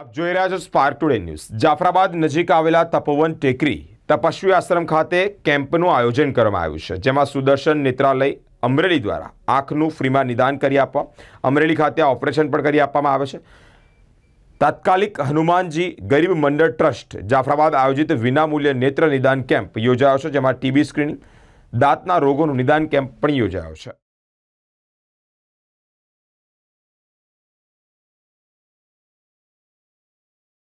આપ જોઈ રહ્યા છો સ્પાર્ક ટુડે ન્યૂઝ જાફરાબાદ નજીક આવેલા તપોવન ટેકરી તપસ્વી આશ્રમ ખાતે કેમ્પનું આયોજન કરવામાં આવ્યું છે જેમાં સુદર્શન નેત્રાલય અમરેલી દ્વારા આંખનું ફ્રીમાં નિદાન કરી આપવા અમરેલી ખાતે ઓપરેશન પણ કરી આપવામાં આવે છે તાત્કાલિક હનુમાનજી ગરીબ મંડળ ટ્રસ્ટ જાફરાબાદ આયોજિત વિનામૂલ્ય નેત્ર નિદાન કેમ્પ યોજાયો છે જેમાં ટીબી સ્ક્રીનિંગ દાંતના રોગોનું નિદાન કેમ્પ પણ યોજાયો છે